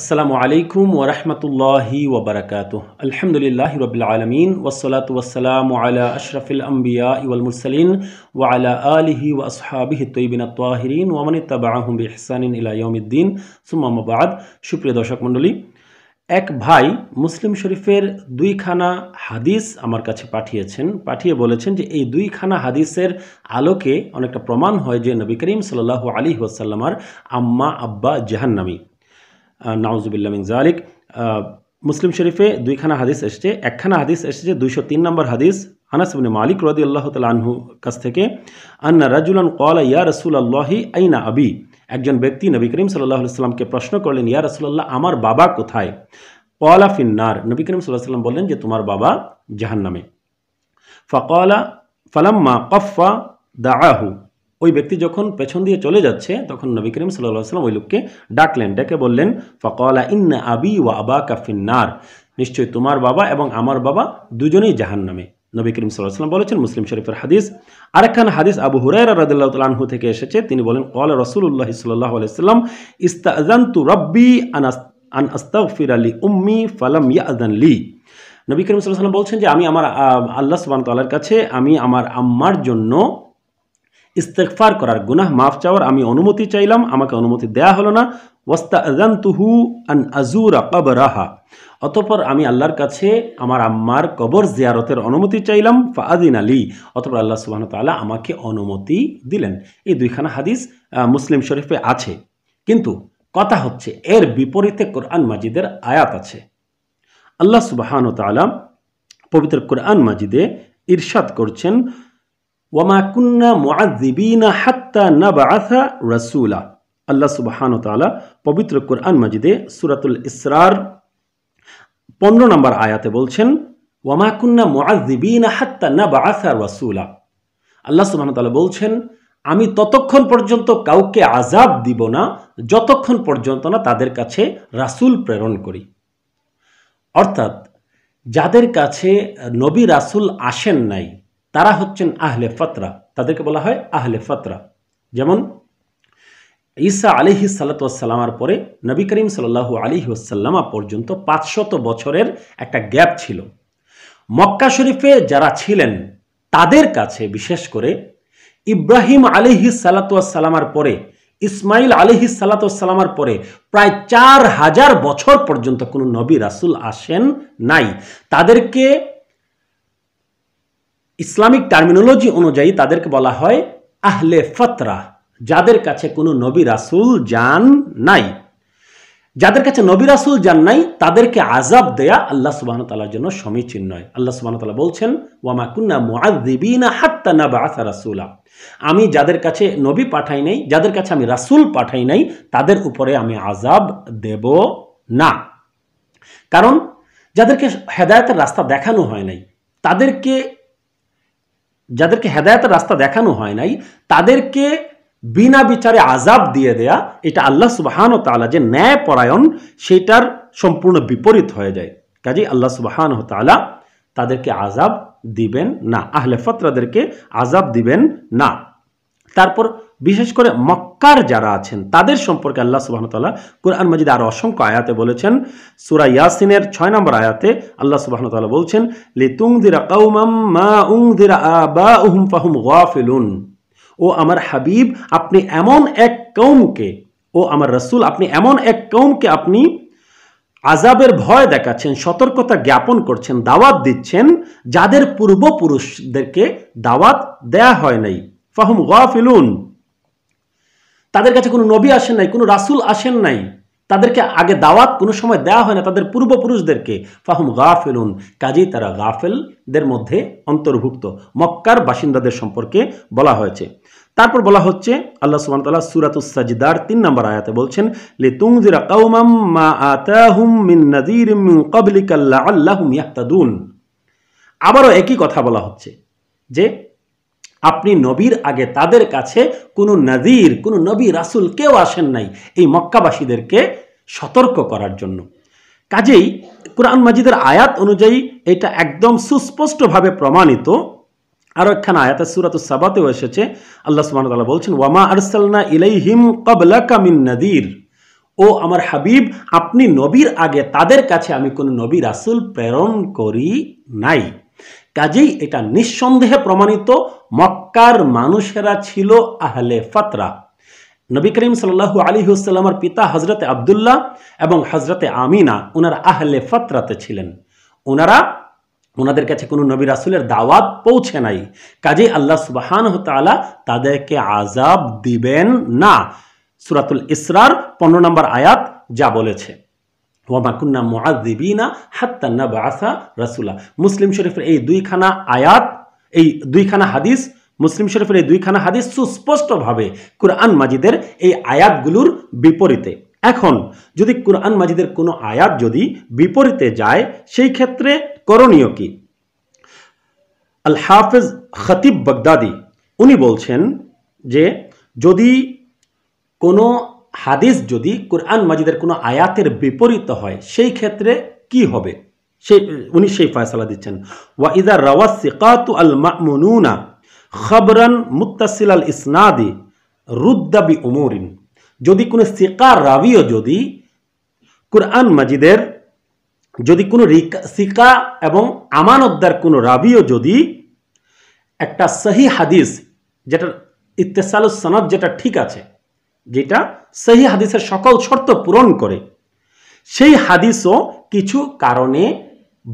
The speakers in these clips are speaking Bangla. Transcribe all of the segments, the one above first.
আসসালামু আলাইকুম ওরহমতুল্লাহি ওবরাকাত আলহামদুলিল্লাহ রবিল আলমিন ওসলাত ওসালাম আলা আশরফিল আম্বিয়া ইউল মুরসলিন ওয়ালা আলিহি ওয়াসহাবিহি তৈবিন তাহিরিন ওয়ামানি তাবাহম ইহসানিন ইলাইউদ্দিন সুমামাবাদ সুপ্রিয় দর্শক মণ্ডলী এক ভাই মুসলিম শরীফের দুইখানা হাদিস আমার কাছে পাঠিয়েছেন পাঠিয়ে বলেছেন যে এই দুইখানা হাদিসের আলোকে অনেকটা প্রমাণ হয় যে নবী করিম সাল্লাহ আলী ওয়াসাল্লামার আম্মা আব্বা জাহান্নামী নাউজুবিল্লা মিন জালিক মুসলিম শরীফে দুইখানা হাদিস এসেছে একখানা হাদিস এসেছে দুইশো তিন নম্বর হাদিস আনাসবিন মালিক রদি আল্লাহ আনহু কাছ থেকে আন্না রাজুলান কল ইয়া রসুল আল্লাহি আইনা আবি একজন ব্যক্তি নবী করিম সাল্লাহ সাল্লামকে প্রশ্ন করলেন ইয়া রসুল্লাহ আমার বাবা কোথায় কলা ফিন্নার নবী করিম সাল্লাহ সাল্লাম বললেন যে তোমার বাবা জাহান্নামে ফকলা ফালাম্মা কফা দাহু ওই ব্যক্তি যখন পেছন দিয়ে চলে যাচ্ছে তখন নবী করিম সাল্লাহ সাল্লাম ওই লোককে ডাকলেন ডেকে বললেন ফকলা ইন্না আবি ওয়া আবা কাফিনার নিশ্চয়ই তোমার বাবা এবং আমার বাবা দুজনেই জাহান নামে নবী করিম সাল্লাম বলেছেন মুসলিম শরীফের হাদিস আরেকখান হাদিস আবু হুরাইরা রাদিল্লাহ তালাহু থেকে এসেছে তিনি বলেন কল রসুল্লাহ সাল্লাহ আলাইসাল্লাম ইস্তাজান্তু রব্বি আন আস্তাগফির আলী উম্মি ফালাম ইয়াজান লি নবী করিম সাল্লাহ বলছেন যে আমি আমার আল্লাহ সুবান তাল্লার কাছে আমি আমার আম্মার জন্য ইস্তেকফার করার গুনাহ মাফ চাওয়ার আমি অনুমতি চাইলাম আমাকে অনুমতি দেয়া হলো না ওয়াস্তা আজান্তুহু আন আজুরা রাহা অতপর আমি আল্লাহর কাছে আমার আম্মার কবর জিয়ারতের অনুমতি চাইলাম ফাদিন আলী অতপর আল্লাহ সুবাহ তাল্লাহ আমাকে অনুমতি দিলেন এই দুইখানা হাদিস মুসলিম শরীফে আছে কিন্তু কথা হচ্ছে এর বিপরীতে কোরআন মাজিদের আয়াত আছে আল্লাহ সুবাহান তাল্লাহ পবিত্র কোরআন মাজিদে ইরশাদ করছেন ওয়ামা কুন্না মোয়াজিবিনা হাত্তা না বাথা রসুলা আল্লাহ সুবাহান তালা পবিত্র কোরআন মাজিদে সুরাতুল ইসরার পনেরো নম্বর আয়াতে বলছেন ওয়ামা কুন্না মোয়াজিবিনা হাত্তা না বাথা রসুলা আল্লাহ সুবাহান তালা বলছেন আমি ততক্ষণ পর্যন্ত কাউকে আজাব দিব না যতক্ষণ পর্যন্ত না তাদের কাছে রাসূল প্রেরণ করি অর্থাৎ যাদের কাছে নবী রাসূল আসেন নাই তারা হচ্ছেন আহলে ফতরা তাদেরকে বলা হয় আহলে ফতরা যেমন ঈসা আলিহি সাল্লাতামার পরে নবী করিম সাল্লাহ আলিহি ওসাল্লামা পর্যন্ত পাঁচশত বছরের একটা গ্যাপ ছিল মক্কা শরীফে যারা ছিলেন তাদের কাছে বিশেষ করে ইব্রাহিম আলিহি সাল্লাতামার পরে ইসমাইল আলিহি সাল্লাতামার পরে প্রায় চার হাজার বছর পর্যন্ত কোনো নবী রাসুল আসেন নাই তাদেরকে ইসলামিক টার্মিনোলজি অনুযায়ী তাদেরকে বলা হয় আহলে ফতরা যাদের কাছে কোনো নবী রাসুল যান নাই যাদের কাছে নবী রাসুল যান নাই তাদেরকে আজাব দেয়া আল্লাহ সুবাহ তালার জন্য সমীচীন নয় আল্লাহ সুবাহ তালা বলছেন ওয়ামা কুন্না মুআদিবিনা হাত্তা না বাসা রাসুলা আমি যাদের কাছে নবী পাঠাই নাই যাদের কাছে আমি রাসুল পাঠাই নাই তাদের উপরে আমি আজাব দেব না কারণ যাদেরকে হেদায়তের রাস্তা দেখানো হয় নাই তাদেরকে যাদেরকে হেদায়তের রাস্তা দেখানো হয় নাই তাদেরকে বিনা বিচারে আজাব দিয়ে দেয়া এটা আল্লাহ সুবাহান ও তালা যে ন্যায় পরায়ণ সেটার সম্পূর্ণ বিপরীত হয়ে যায় কাজে আল্লাহ সুবাহান ও তালা তাদেরকে আজাব দিবেন না আহলে ফতরাদেরকে আজাব দিবেন না তারপর বিশেষ করে মক্কার যারা আছেন তাদের সম্পর্কে আল্লাহ তাল্লাহ কোরআন মজিদ আর অসংখ্য আয়াতে বলেছেন সুরা ইয়াসিনের ছয় নম্বর আয়াতে আল্লাহ তাল্লাহ বলছেন দিরা কাউমাম মা উংদিরা বা উহুম ফাহুম গাফিলুন ও আমার হাবিব আপনি এমন এক কৌমকে ও আমার রসুল আপনি এমন এক কৌমকে আপনি আজাবের ভয় দেখাচ্ছেন সতর্কতা জ্ঞাপন করছেন দাওয়াত দিচ্ছেন যাদের পূর্বপুরুষদেরকে দাওয়াত দেয়া হয় নাই ফাহুম গাফিলুন তাদের কাছে কোনো নবী আসেন নাই কোনো রাসুল আসেন নাই তাদেরকে আগে দাওয়াত কোনো সময় দেওয়া হয় না তাদের পূর্বপুরুষদেরকে ফাহম গাফেলুন কাজেই তারা গাফেলদের মধ্যে অন্তর্ভুক্ত মক্কার বাসিন্দাদের সম্পর্কে বলা হয়েছে তারপর বলা হচ্ছে আল্লাহ সুবান তাল্লাহ সুরাতুসাজিদার তিন নম্বর আয়াতে বলছেন লে তুংজিরা কাউমাম মা আতাহুম মিন নাজির মিন কবলিকাল্লা আল্লাহুম ইয়াহতাদুন আবারও একই কথা বলা হচ্ছে যে আপনি নবীর আগে তাদের কাছে কোনো নাজির কোনো নবী রাসুল কেউ আসেন নাই এই মক্কাবাসীদেরকে সতর্ক করার জন্য কাজেই কোরআন মাজিদের আয়াত অনুযায়ী এটা একদম সুস্পষ্টভাবে প্রমাণিত আরও একখানা আয়াতের সুরাত সাবাতেও এসেছে আল্লাহ সুমান তাল্লাহ বলছেন ওয়ামা আরসালনা ইলাইহিম কবলা কামিন নাদির ও আমার হাবিব আপনি নবীর আগে তাদের কাছে আমি কোনো নবী রাসুল প্রেরণ করি নাই কাজেই এটা নিঃসন্দেহে প্রমাণিত মক্কার মানুষেরা ছিল আহলে ফাতরা নবী করিম সাল্লাহু আলী হুসাল্লামার পিতা হজরতে আবদুল্লাহ এবং হজরতে আমিনা ওনারা আহলে ফাতরাতে ছিলেন ওনারা ওনাদের কাছে কোনো নবী রাসুলের দাওয়াত পৌঁছে নাই কাজেই আল্লাহ সুবাহান হতালা তাদেরকে আজাব দিবেন না সুরাতুল ইসরার পনেরো নম্বর আয়াত যা বলেছে ওয়ামাকুন্না মোয়াজিবিনা হাত্তান্না বাসা রাসুলা মুসলিম শরীফের এই দুইখানা আয়াত এই দুইখানা হাদিস মুসলিম শরীফের এই দুইখানা হাদিস সুস্পষ্টভাবে কুরআন মাজিদের এই আয়াতগুলোর বিপরীতে এখন যদি কুরআন মাজিদের কোনো আয়াত যদি বিপরীতে যায় সেই ক্ষেত্রে করণীয় কি আল হাফেজ খতিব বাগদাদি উনি বলছেন যে যদি কোনো হাদিস যদি কোরআন মাজিদের কোনো আয়াতের বিপরীত হয় সেই ক্ষেত্রে কি হবে সেই উনি সেই ফয়সলা দিচ্ছেন ওয়াইদা রাওয়া সিকাতু আল মামুনুনা খবরান মুতাসিল আল ইসনাদি রুদ্দাবি উমরিন যদি কোনো সিকা রাবিও যদি কোরআন মাজিদের যদি কোনো সিকা এবং আমানতদার কোনো রাবিও যদি একটা সহি হাদিস যেটা ইত্তেসাল সনদ যেটা ঠিক আছে যেটা সেই হাদিসের সকল শর্ত পূরণ করে সেই হাদিসও কিছু কারণে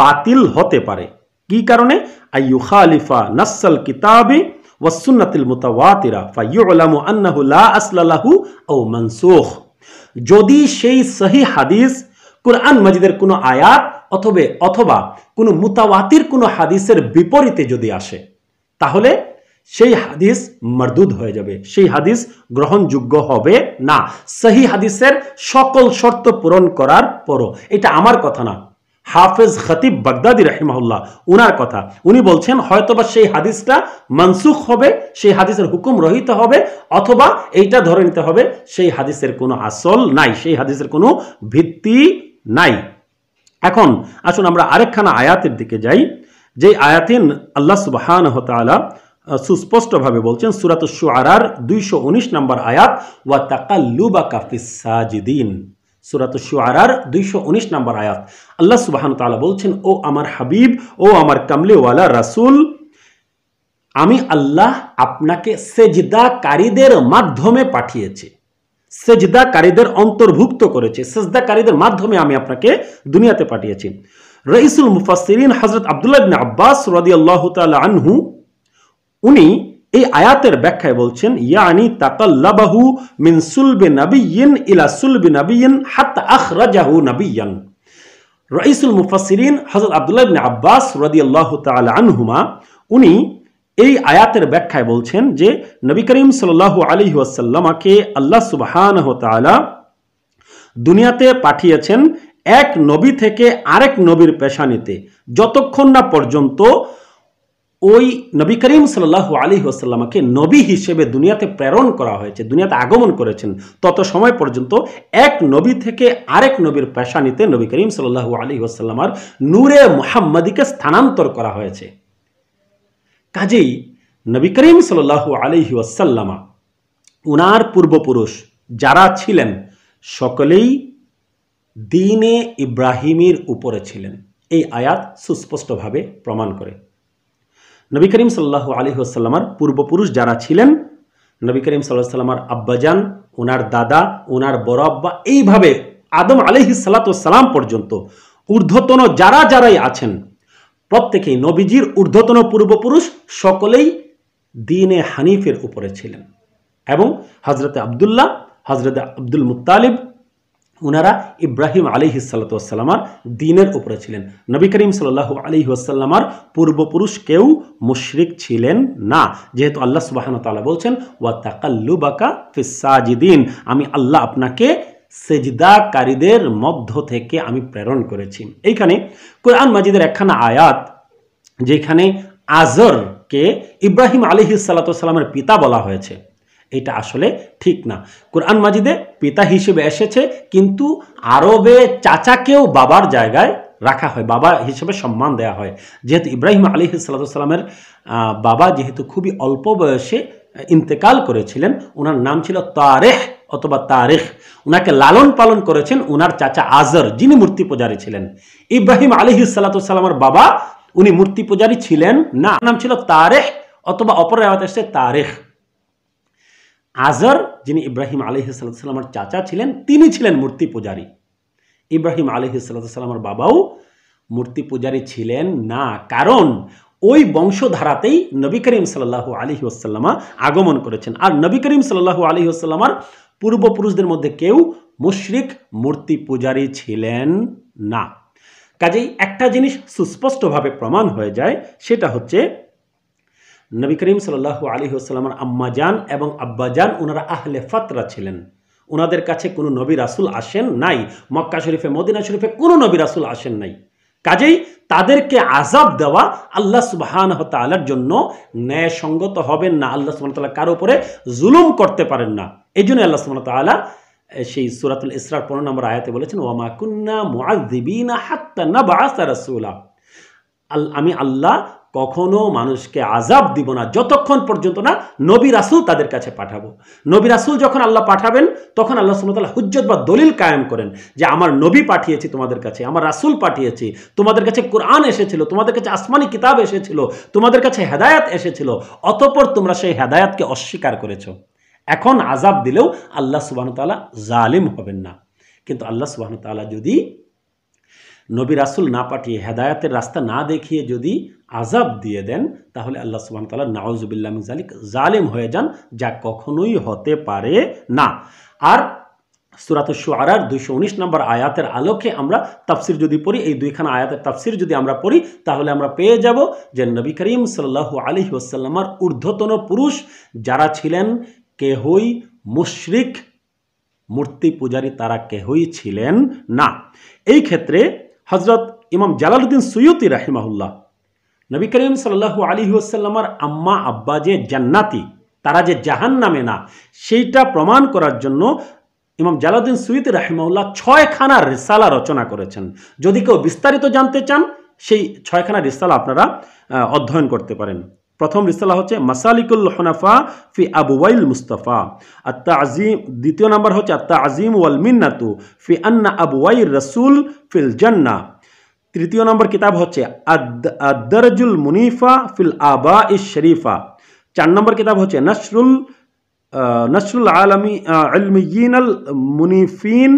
বাতিল হতে পারে কি কারণে আইয়ুখা আলিফা নাসাল কিতাবি ওয়াসুন্নাতিল মুতাওয়াতিরা ফাইয়ুলামু আন্নাহু লা আসলালাহু ও মানসুখ যদি সেই সহি হাদিস কোরআন মাজিদের কোনো আয়াত অথবা অথবা কোনো মুতাওয়াতির কোনো হাদিসের বিপরীতে যদি আসে তাহলে সেই হাদিস মরদুদ হয়ে যাবে সেই হাদিস গ্রহণযোগ্য হবে না সেই হাদিসের সকল শর্ত পূরণ করার পরও এটা আমার কথা না হাফেজ খতিব বাগদাদি রাহিমাহুল্লাহ উনার কথা উনি বলছেন হয়তোবা সেই হাদিসটা মনসুখ হবে সেই হাদিসের হুকুম রহিত হবে অথবা এইটা ধরে নিতে হবে সেই হাদিসের কোনো আসল নাই সেই হাদিসের কোনো ভিত্তি নাই এখন আসুন আমরা আরেকখানা আয়াতের দিকে যাই যে আয়াতিন আল্লাহ সুবাহান হতালা সুস্পষ্টভাবে বলছেন সুরাত সুয়ারার দুইশো উনিশ নম্বর আয়াত ওয়া তাকাল্লুবা কাফিস সাজিদিন সুরাত সুয়ারার দুইশো উনিশ নম্বর আয়াত আল্লাহ সুবাহান তালা বলছেন ও আমার হাবিব ও আমার কামলেওয়ালা রাসুল আমি আল্লাহ আপনাকে সেজদাকারীদের মাধ্যমে পাঠিয়েছি সেজদাকারীদের অন্তর্ভুক্ত করেছে সেজদাকারীদের মাধ্যমে আমি আপনাকে দুনিয়াতে পাঠিয়েছি রইসুল মুফাসিরিন হজরত আবদুল্লাহ আব্বাস রদি আল্লাহ তালা আনহু উনি এই আয়াতের ব্যাখ্যায় বলছেন ইয়ানি তাকাল্লাবাহু মিন সুলবে নাবিয়িন ইলা সুলবে নাবিয়িন হাত আখরাজাহু নাবিয়ান রাইসুল মুফাসসিরিন হযরত আব্দুল্লাহ ইবনে আব্বাস রাদিয়াল্লাহু তাআলা আনহুমা উনি এই আয়াতের ব্যাখ্যায় বলছেন যে নবী করিম সাল্লাল্লাহু আলাইহি ওয়াসাল্লামকে আল্লাহ সুবহানাহু তাআলা দুনিয়াতে পাঠিয়েছেন এক নবী থেকে আরেক নবীর পেশানিতে যতক্ষণ না পর্যন্ত ওই নবী করিম সাল্লাহ আলী ওসাল্লামাকে নবী হিসেবে দুনিয়াতে প্রেরণ করা হয়েছে দুনিয়াতে আগমন করেছেন তত সময় পর্যন্ত এক নবী থেকে আরেক নবীর পেশা নিতে নবী করিম সাল্লাহ আলী ওসাল্লামার নূরে মোহাম্মদীকে স্থানান্তর করা হয়েছে কাজেই নবী করিম সাল্লাহ আলী ওয়াসাল্লামা উনার পূর্বপুরুষ যারা ছিলেন সকলেই দিনে ইব্রাহিমের উপরে ছিলেন এই আয়াত সুস্পষ্টভাবে প্রমাণ করে নবী করিম সাল্লাহ আলী হাসাল্লামার পূর্বপুরুষ যারা ছিলেন নবী করিম সাল্লাহ সাল্লামার আব্বাজান ওনার দাদা ওনার বড় আব্বা এইভাবে আদম আলিহি সালাম পর্যন্ত ঊর্ধ্বতন যারা যারাই আছেন প্রত্যেকেই নবীজির ঊর্ধ্বতন পূর্বপুরুষ সকলেই দিনে হানিফের উপরে ছিলেন এবং হজরতে আবদুল্লাহ হজরতে আব্দুল মুতালিব উনারা ইব্রাহিম আলী হিসাল্লাতামার দিনের উপরে ছিলেন নবী করিম সাল্লাহ আলী আসাল্লামার পূর্বপুরুষ কেউ মুশরিক ছিলেন না যেহেতু আল্লাহ সুবাহন তালা বলছেন ওয়া তাকাল্লু বাকা ফিসাজিদিন আমি আল্লাহ আপনাকে সেজদাকারীদের মধ্য থেকে আমি প্রেরণ করেছি এইখানে কোরআন মাজিদের একখানা আয়াত যেখানে আজরকে ইব্রাহিম আলী সাল্লামের পিতা বলা হয়েছে এটা আসলে ঠিক না কোরআন মাজিদে পিতা হিসেবে এসেছে কিন্তু আরবে চাচাকেও বাবার জায়গায় রাখা হয় বাবা হিসেবে সম্মান দেয়া হয় যেহেতু ইব্রাহিম আলী সাল্লামের বাবা যেহেতু খুবই অল্প বয়সে ইন্তেকাল করেছিলেন ওনার নাম ছিল তারেহ অথবা তারেখ ওনাকে লালন পালন করেছেন ওনার চাচা আজর যিনি মূর্তি পূজারী ছিলেন ইব্রাহিম আলী সাল্লাতামের বাবা উনি মূর্তি পূজারী ছিলেন না নাম ছিল তারেহ অথবা অপর রেওয়াত এসছে তারেখ আজর যিনি ইব্রাহিম সাল্লামার চাচা ছিলেন তিনি ছিলেন মূর্তি পূজারী ইব্রাহিম সাল্লামার বাবাও মূর্তি পূজারী ছিলেন না কারণ ওই বংশধারাতেই নবী করিম সাল্লাহ আলী ওসাল্লামা আগমন করেছেন আর নবী করিম সাল্লাহ আলি ওসাল্লামার পূর্বপুরুষদের মধ্যে কেউ মুশরিক মূর্তি পূজারী ছিলেন না কাজেই একটা জিনিস সুস্পষ্টভাবে প্রমাণ হয়ে যায় সেটা হচ্ছে নবী করিম সাল্লাহ আলী আসসালামার আম্মা যান এবং আব্বা যান ওনারা আহলে ফাতরা ছিলেন ওনাদের কাছে কোনো নবী রাসুল আসেন নাই মক্কা শরীফে মদিনা শরীফে কোনো নবী রাসুল আসেন নাই কাজেই তাদেরকে আজাব দেওয়া আল্লাহ সুবাহান তালার জন্য ন্যায়সঙ্গত হবেন না আল্লাহ সুবাহ তাল্লাহ কারো উপরে জুলুম করতে পারেন না এই জন্য আল্লাহ সুবাহ তাল্লাহ সেই সুরাতুল ইসরার পনেরো নম্বর আয়াতে বলেছেন ওয়ামা কুন্না মুআ দিবিনা হাত্তা না বাসা রাসুলা আমি আল্লাহ কখনো মানুষকে আজাব দিব না যতক্ষণ পর্যন্ত না নবী রাসুল তাদের কাছে পাঠাবো নবী রাসুল যখন আল্লাহ পাঠাবেন তখন আল্লাহ সুমতাল হুজ্জত বা দলিল কায়েম করেন যে আমার নবী পাঠিয়েছি তোমাদের কাছে আমার রাসুল পাঠিয়েছি তোমাদের কাছে কোরআন এসেছিল তোমাদের কাছে আসমানি কিতাব এসেছিল তোমাদের কাছে হেদায়াত এসেছিল অতপর তোমরা সেই হেদায়াতকে অস্বীকার করেছো এখন আজাব দিলেও আল্লাহ সুবাহতালা জালিম হবেন না কিন্তু আল্লাহ সুবাহতালা যদি নবী রাসুল না পাঠিয়ে হেদায়াতের রাস্তা না দেখিয়ে যদি আজাব দিয়ে দেন তাহলে আল্লাহ সুবাহ তাল্লাহ নাওজুবিল্লাহ জালিক জালেম হয়ে যান যা কখনোই হতে পারে না আর সুরাত সুয়ারার দুইশো উনিশ নম্বর আয়াতের আলোকে আমরা তাফসির যদি পড়ি এই দুইখানা আয়াতের তাফসির যদি আমরা পড়ি তাহলে আমরা পেয়ে যাব যে নবী করিম সাল্লাহু আলী ওসাল্লামার ঊর্ধ্বতন পুরুষ যারা ছিলেন কেহই মুশরিক মূর্তি পূজারী তারা কেহই ছিলেন না এই ক্ষেত্রে হজরত ইমাম জালালউদ্দিন সৈয়দি রাহিমাহুল্লাহ নবী করিম সাল্লাহু আলী ওসাল্লামার আম্মা আব্বা যে জান্নাতি তারা যে জাহান নামে না সেইটা প্রমাণ করার জন্য ইমাম জালাউদ্দিন সুইদ রাহিমাউল্লাহ ছয়খানা রিসালা রচনা করেছেন যদি কেউ বিস্তারিত জানতে চান সেই ছয়খানা রিসালা আপনারা অধ্যয়ন করতে পারেন প্রথম রিসালা হচ্ছে মাসালিকুল হনাফা ফি আবওয়াইল মুস্তাফা আত্তা তাযীম দ্বিতীয় নাম্বার হচ্ছে আত্তা আজিম ওয়াল মিন্নাতু ফি আন্না আবওয়াই রাসূল ফিল জান্নাহ তৃতীয় নাম্বার কিতাব হচ্ছে আদ আদরজুল মুনিফা ফিল আবা ইস শরীফা চার নাম্বার কিতাব হচ্ছে নসরুল নসরুল আলমী ইলমিয়িনাল মুনিফিন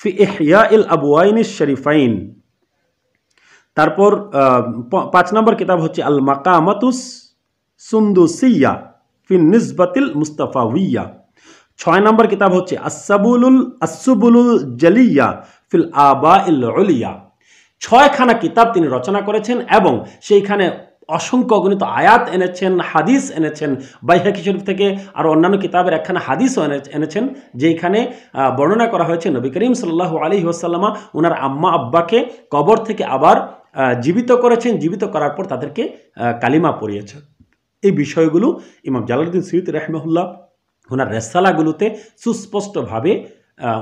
ফি ইহিয়া ইল আবুয়াইন শরীফাইন তারপর পাঁচ নম্বর কিতাব হচ্ছে আল মাকামাতুস সুন্দুসিয়া ফিন নিসবাতিল উইয়া ছয় নম্বর কিতাব হচ্ছে আসাবুলুল আসুবুলুল জালিয়া ফিল আবা ইল ছয়খানা কিতাব তিনি রচনা করেছেন এবং সেইখানে অসংখ্য অগণিত আয়াত এনেছেন হাদিস এনেছেন বাইহাকি শরীফ থেকে আর অন্যান্য কিতাবের একখানা হাদিসও এনেছেন যেইখানে বর্ণনা করা হয়েছে নবী করিম সাল্লাহ আলী ওসাল্লামা ওনার আম্মা আব্বাকে কবর থেকে আবার জীবিত করেছেন জীবিত করার পর তাদেরকে কালিমা পড়িয়েছেন এই বিষয়গুলো ইমাম জালালুদ্দিন সৈয়দ রহমহুল্লাহ ওনার রেসালাগুলোতে সুস্পষ্টভাবে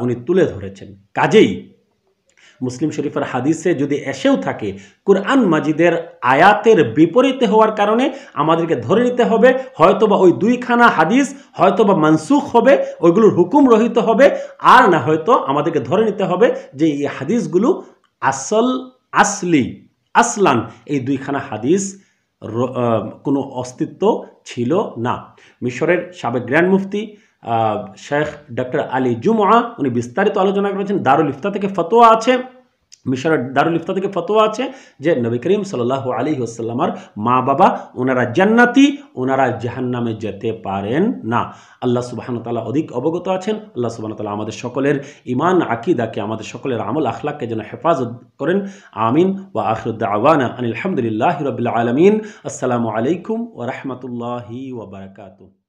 উনি তুলে ধরেছেন কাজেই মুসলিম শরীফের হাদিসে যদি এসেও থাকে কোরআন মাজিদের আয়াতের বিপরীতে হওয়ার কারণে আমাদেরকে ধরে নিতে হবে হয়তোবা ওই দুইখানা হাদিস হয়তোবা মানসুখ হবে ওইগুলোর হুকুম রহিত হবে আর না হয়তো আমাদেরকে ধরে নিতে হবে যে এই হাদিসগুলো আসল আসলি আসলান এই দুইখানা হাদিস কোনো অস্তিত্ব ছিল না মিশরের সাবেক গ্র্যান্ড মুফতি শেখ ডক্টর আলী জুমা উনি বিস্তারিত আলোচনা করেছেন দারুল ইফতা থেকে ফতোয়া আছে মিশরের দারুল ইফতা থেকে ফতোয়া আছে যে নবী করিম সাল্লাহ আলী আসাল্লামার মা বাবা ওনারা জান্নাতি ওনারা জাহান্নামে যেতে পারেন না আল্লাহ সুবাহন তালা অধিক অবগত আছেন আল্লাহ সুবাহন তালা আমাদের সকলের ইমান আকিদাকে আমাদের সকলের আমল আখলাককে যেন হেফাজত করেন আমিন ও আখরুদ্দা আওয়ানা আনিল আলহামদুলিল্লাহ রবিল আলমিন আসসালামু আলাইকুম ও ওবরাকাতু